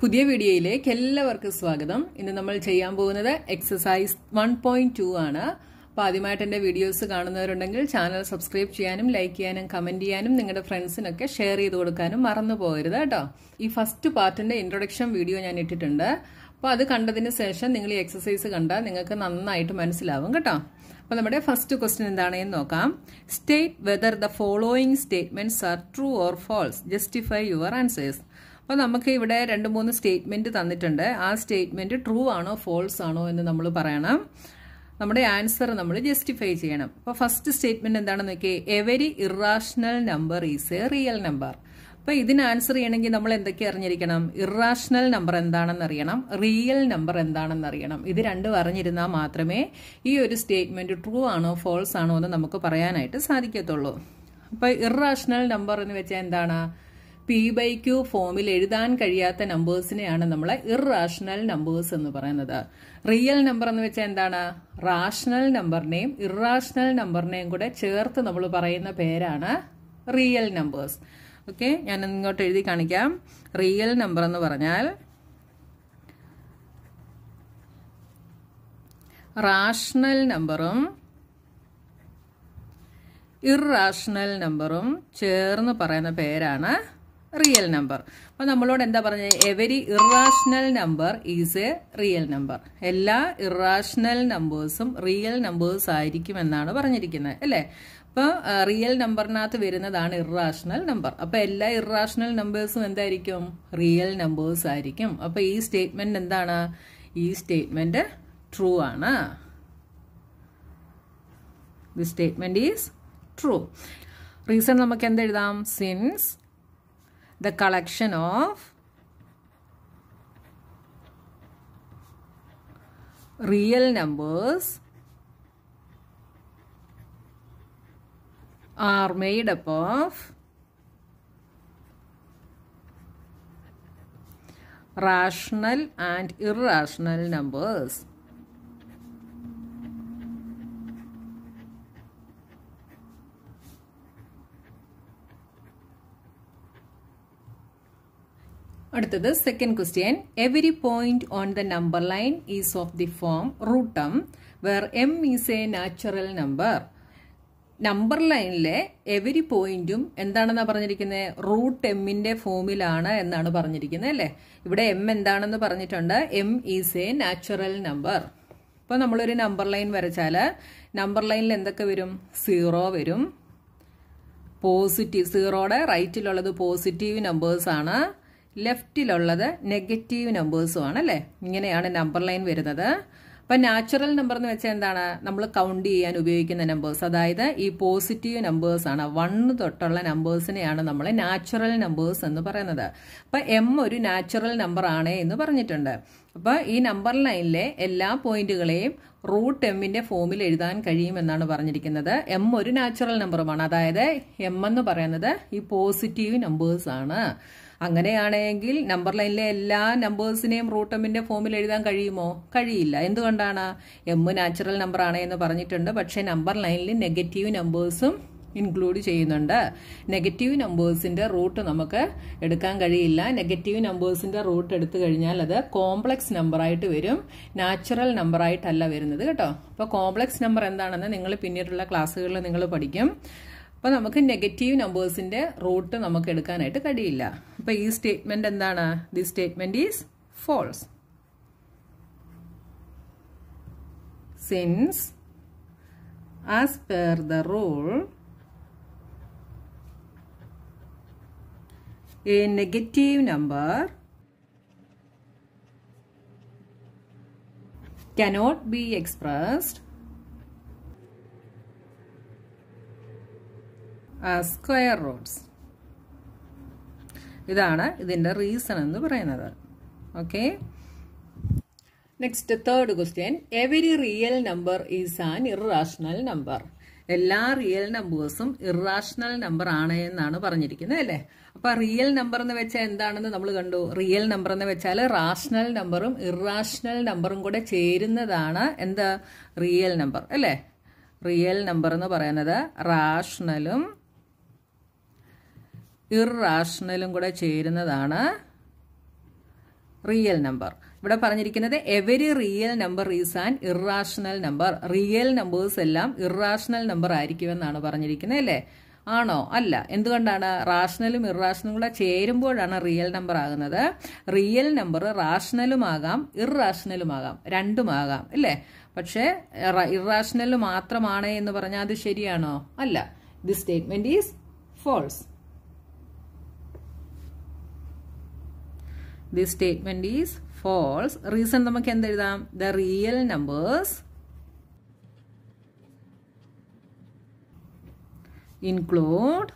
പുതിയ വീഡിയോയിലേക്ക് എല്ലാവർക്കും സ്വാഗതം ഇന്ന് നമ്മൾ ചെയ്യാൻ പോകുന്നത് എക്സസൈസ് വൺ പോയിന്റ് ടു ആണ് അപ്പൊ ആദ്യമായിട്ട് എന്റെ വീഡിയോസ് കാണുന്നവരുണ്ടെങ്കിൽ ചാനൽ സബ്സ്ക്രൈബ് ചെയ്യാനും ലൈക്ക് ചെയ്യാനും കമന്റ് ചെയ്യാനും നിങ്ങളുടെ ഫ്രണ്ട്സിനൊക്കെ ഷെയർ ചെയ്ത് കൊടുക്കാനും മറന്നു പോകരുത് കേട്ടോ ഈ ഫസ്റ്റ് പാർട്ടിന്റെ ഇൻട്രൊഡക്ഷൻ വീഡിയോ ഞാൻ ഇട്ടിട്ടുണ്ട് അപ്പോൾ അത് കണ്ടതിന് ശേഷം നിങ്ങൾ ഈ എക്സസൈസ് കണ്ടാൽ നിങ്ങൾക്ക് നന്നായിട്ട് മനസ്സിലാവും കേട്ടോ അപ്പോൾ നമ്മുടെ ഫസ്റ്റ് ക്വസ്റ്റ്യൻ എന്ന് നോക്കാം state whether the following statements are true or false justify your answers അപ്പോൾ നമുക്ക് ഇവിടെ രണ്ട് മൂന്ന് സ്റ്റേറ്റ്മെൻറ്റ് തന്നിട്ടുണ്ട് ആ സ്റ്റേറ്റ്മെൻറ്റ് ട്രൂ ആണോ ഫോൾസ് ആണോ എന്ന് നമ്മൾ പറയണം നമ്മുടെ ആൻസർ നമ്മൾ ജസ്റ്റിഫൈ ചെയ്യണം അപ്പോൾ ഫസ്റ്റ് സ്റ്റേറ്റ്മെൻറ്റ് എന്താണെന്ന് നോക്കിയേ every irrational number is a real number അപ്പോൾ ഇതിന് ആൻസർ ചെയ്യണമെങ്കിൽ നമ്മൾ എന്തൊക്കെ അറിഞ്ഞിരിക്കണം ഇറാഷണൽ നമ്പർ എന്താണെന്ന് അറിയണം റിയൽ നമ്പർ എന്താണെന്ന് അറിയണം ഇത് രണ്ടും അറിഞ്ഞിരുന്നാൽ മാത്രമേ ഈ ഒരു സ്റ്റേറ്റ്മെന്റ് ട്രൂ ആണോ ഫോൾസ് ആണോ എന്ന് നമുക്ക് പറയാനായിട്ട് സാധിക്കത്തുള്ളൂ അപ്പോൾ ഇറാഷണൽ നമ്പർ എന്ന് വെച്ചാൽ എന്താണ് പി ബൈ ക്യു ഫോമിൽ എഴുതാൻ കഴിയാത്ത നമ്പേഴ്സിനെയാണ് നമ്മൾ ഇറാഷണൽ നമ്പേഴ്സ് എന്ന് പറയുന്നത് റിയൽ നമ്പർ എന്ന് വെച്ചാൽ എന്താണ് റാഷണൽ നമ്പറിനെയും ഇറാഷണൽ നമ്പറിനെയും കൂടെ ചേർത്ത് നമ്മൾ പറയുന്ന പേരാണ് റിയൽ നമ്പേഴ്സ് ഓക്കെ ഞാൻ ഇങ്ങോട്ട് എഴുതി കാണിക്കാം റിയൽ നമ്പർ എന്ന് പറഞ്ഞാൽ റാഷണൽ നമ്പറും ഇറാഷണൽ നമ്പറും ചേർന്ന് പറയുന്ന പേരാണ് റിയൽ നമ്പർ അപ്പൊ നമ്മളോട് എന്താ പറഞ്ഞത് every irrational number is a real number എല്ലാ ഇറാഷണൽ നമ്പേഴ്സും റിയൽ നമ്പേഴ്സ് ആയിരിക്കും എന്നാണ് പറഞ്ഞിരിക്കുന്നത് അല്ലേ അപ്പോൾ റിയൽ നമ്പറിനകത്ത് വരുന്നതാണ് ഇറാഷണൽ നമ്പർ അപ്പോൾ എല്ലാ ഇറാഷണൽ നമ്പേഴ്സും എന്തായിരിക്കും റിയൽ നമ്പേഴ്സ് ആയിരിക്കും അപ്പോൾ ഈ സ്റ്റേറ്റ്മെന്റ് എന്താണ് ഈ സ്റ്റേറ്റ്മെന്റ് ട്രൂ ആണ് the statement is true reason നമുക്ക് എന്തെഴുതാം since the collection of real numbers are made up of rational and irrational numbers. അടുത്തത് second question every point on the number line is of the form root M where M is a natural number number ലൈനിലെ every പോയിന്റും എന്താണെന്നാണ് പറഞ്ഞിരിക്കുന്നത് root എമ്മിന്റെ ഫോമിലാണ് എന്നാണ് പറഞ്ഞിരിക്കുന്നത് അല്ലേ ഇവിടെ എം എന്താണെന്ന് പറഞ്ഞിട്ടുണ്ട് M is a natural number ഇപ്പോൾ നമ്മളൊരു നമ്പർ ലൈൻ വരച്ചാൽ നമ്പർ ലൈനിൽ എന്തൊക്കെ വരും സീറോ വരും പോസിറ്റീവ് സീറോയുടെ റൈറ്റിലുള്ളത് പോസിറ്റീവ് നമ്പേഴ്സാണ് ആണ് ലെഫ്റ്റിലുള്ളത് നെഗറ്റീവ് ആണ് അല്ലേ ഇങ്ങനെയാണ് നമ്പർ ലൈൻ വരുന്നത് അപ്പം നാച്ചുറൽ നമ്പർ എന്ന് വെച്ചാൽ എന്താണ് നമ്മൾ കൗണ്ട് ചെയ്യാൻ ഉപയോഗിക്കുന്ന നമ്പേഴ്സ് അതായത് ഈ പോസിറ്റീവ് നമ്പേഴ്സാണ് വണ്ണ് തൊട്ടുള്ള നമ്പേഴ്സിനെയാണ് നമ്മൾ നാച്ചുറൽ നമ്പേഴ്സ് എന്ന് പറയുന്നത് അപ്പം എം ഒരു നാച്ചുറൽ നമ്പർ ആണ് എന്ന് പറഞ്ഞിട്ടുണ്ട് അപ്പോൾ ഈ നമ്പർ ലൈനിലെ എല്ലാ പോയിന്റുകളെയും റൂട്ട് എമ്മിൻ്റെ ഫോമിൽ എഴുതാൻ കഴിയുമെന്നാണ് പറഞ്ഞിരിക്കുന്നത് എം ഒരു നാച്ചുറൽ നമ്പറുമാണ് അതായത് എം എന്ന് പറയുന്നത് ഈ പോസിറ്റീവ് നമ്പേഴ്സാണ് അങ്ങനെയാണെങ്കിൽ നമ്പർ ലൈനിലെ എല്ലാ നമ്പേഴ്സിനെയും റൂട്ട് എമ്മിൻ്റെ ഫോമിൽ എഴുതാൻ കഴിയുമോ കഴിയില്ല എന്തുകൊണ്ടാണ് എം നാച്ചുറൽ നമ്പറാണ് എന്ന് പറഞ്ഞിട്ടുണ്ട് പക്ഷേ നമ്പർ ലൈനിൽ നെഗറ്റീവ് നമ്പേഴ്സും ഇൻക്ലൂഡ് ചെയ്യുന്നുണ്ട് നെഗറ്റീവ് നമ്പേഴ്സിന്റെ റൂട്ട് നമുക്ക് എടുക്കാൻ കഴിയില്ല നെഗറ്റീവ് നമ്പേഴ്സിന്റെ റൂട്ട് എടുത്തു കഴിഞ്ഞാൽ അത് കോംപ്ലക്സ് നമ്പറായിട്ട് വരും നാച്ചുറൽ നമ്പറായിട്ടല്ല വരുന്നത് കേട്ടോ അപ്പോൾ കോംപ്ലക്സ് നമ്പർ എന്താണെന്ന് നിങ്ങൾ പിന്നീടുള്ള ക്ലാസ്സുകളിൽ നിങ്ങൾ പഠിക്കും അപ്പോൾ നമുക്ക് നെഗറ്റീവ് നമ്പേഴ്സിൻ്റെ റൂട്ട് നമുക്ക് എടുക്കാനായിട്ട് കഴിയില്ല അപ്പോൾ ഈ സ്റ്റേറ്റ്മെൻറ്റ് എന്താണ് the statement is false since as per the rule a negative number cannot be expressed square roots ഇതാണ് ഇതിൻ്റെ റീസൺ എന്ന് പറയുന്നത് okay next third question every real number is an irrational number എല്ലാ റിയൽ നമ്പേഴ്സും irrational number ആണ് എന്നാണ് പറഞ്ഞിരിക്കുന്നത് അല്ലേ അപ്പോൾ റിയൽ നമ്പർ എന്ന് വെച്ചാൽ എന്താണെന്ന് നമ്മൾ കണ്ടു റിയൽ നമ്പർ എന്ന് വെച്ചാൽ റാഷണൽ നമ്പറും ഇറാഷണൽ നമ്പറും കൂടെ ചേരുന്നതാണ് എന്താ റിയൽ നമ്പർ അല്ലേ റിയൽ നമ്പർ എന്ന് പറയുന്നത് റാഷണലും ഇറാഷണലും കൂടെ ചേരുന്നതാണ് റിയൽ നമ്പർ ഇവിടെ പറഞ്ഞിരിക്കുന്നത് every real number is an irrational number real numbers എല്ലാം ഇറാഷണൽ നമ്പർ ആയിരിക്കുമെന്നാണ് പറഞ്ഞിരിക്കുന്നത് അല്ലേ ആണോ അല്ല എന്തുകൊണ്ടാണ് റാഷണലും ഇറാഷണലും കൂടെ ചേരുമ്പോഴാണ് റിയൽ നമ്പർ ആകുന്നത് റിയൽ നമ്പർ റാഷണലുമാകാം ഇറാഷണലുമാകാം രണ്ടുമാകാം അല്ലേ പക്ഷേ ഇറാഷണൽ മാത്രമാണ് എന്ന് പറഞ്ഞാൽ അത് ശരിയാണോ അല്ല the statement is false this statement is false. Reason namak endezhudam the real numbers include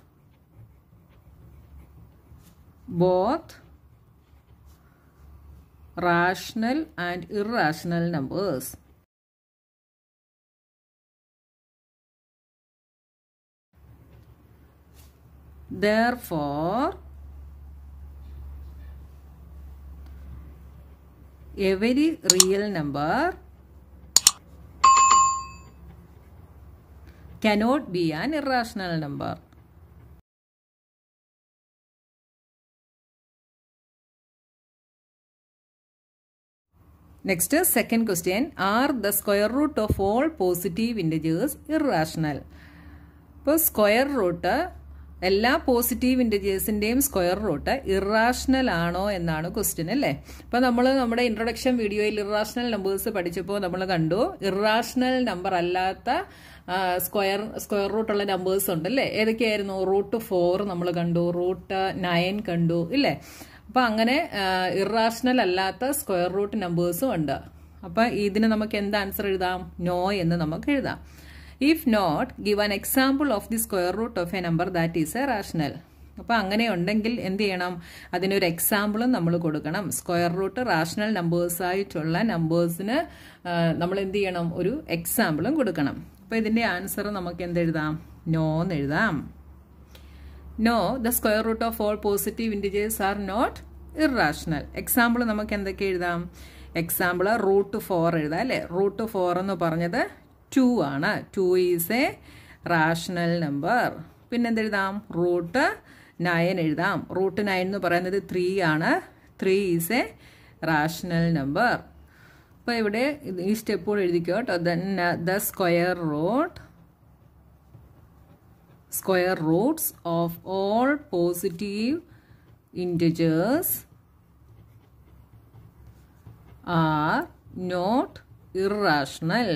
both rational and irrational numbers. Therefore, every real number cannot be an irrational number. Next, second question. Are the square root of all positive integers irrational? square root root എല്ലാ positive ഇൻറ്റീജേഴ്സിൻ്റെയും square root irrational ആണോ എന്നാണ് question അല്ലേ അപ്പോൾ നമ്മൾ നമ്മുടെ introduction വീഡിയോയിൽ irrational numbers പഠിച്ചപ്പോൾ നമ്മൾ കണ്ടു ഇറാഷണൽ നമ്പർ അല്ലാത്ത സ്ക്വയർ സ്ക്വയർ റൂട്ടുള്ള നമ്പേഴ്സ് ഉണ്ട് അല്ലേ ഏതൊക്കെയായിരുന്നു റൂട്ട് ഫോർ നമ്മൾ കണ്ടു റൂട്ട് നയൻ കണ്ടു ഇല്ലേ അപ്പോൾ അങ്ങനെ ഇറാഷണൽ അല്ലാത്ത സ്ക്വയർ റൂട്ട് നമ്പേഴ്സും ഉണ്ട് അപ്പോൾ ഇതിന് നമുക്ക് എന്ത് ആൻസർ എഴുതാം നോ എന്ന് നമുക്ക് എഴുതാം if not give an example of the square root of a number that is a rational അപ്പോൾ അങ്ങനെ ഉണ്ടെങ്കിൽ എന്ത് ചെയ്യണം അതിനൊരു എക്സാമ്പിളും നമ്മൾ കൊടുക്കണം സ്ക്വയർ റൂട്ട് റാഷണൽ നമ്പേഴ്സ് ആയിട്ടുള്ള നമ്പേഴ്സിന് നമ്മൾ എന്ത് ചെയ്യണം ഒരു എക്സാമ്പിളും കൊടുക്കണം അപ്പോൾ ഇതിൻ്റെ ആൻസർ നമുക്ക് എന്തെഴുതാം നോ എന്ന് എഴുതാം no the square root of all positive integers are not irrational example നമുക്ക് എന്തൊക്കെ എഴുതാം എക്സാമ്പിൾ റൂട്ട് ഫോർ എഴുതാം അല്ലേ റൂട്ട് ഫോർ എന്ന് പറഞ്ഞത് ടു ആണ് two is a rational number പിന്നെന്തെഴുതാം റൂട്ട് നയൻ എഴുതാം റൂട്ട് നയൻ എന്ന് പറയുന്നത് ത്രീ ആണ് three is a rational number അപ്പോൾ ഇവിടെ ഈ സ്റ്റെപ്പ് കൂടെ എഴുതിക്കോ കേട്ടോ the square root square roots of all positive integers are not irrational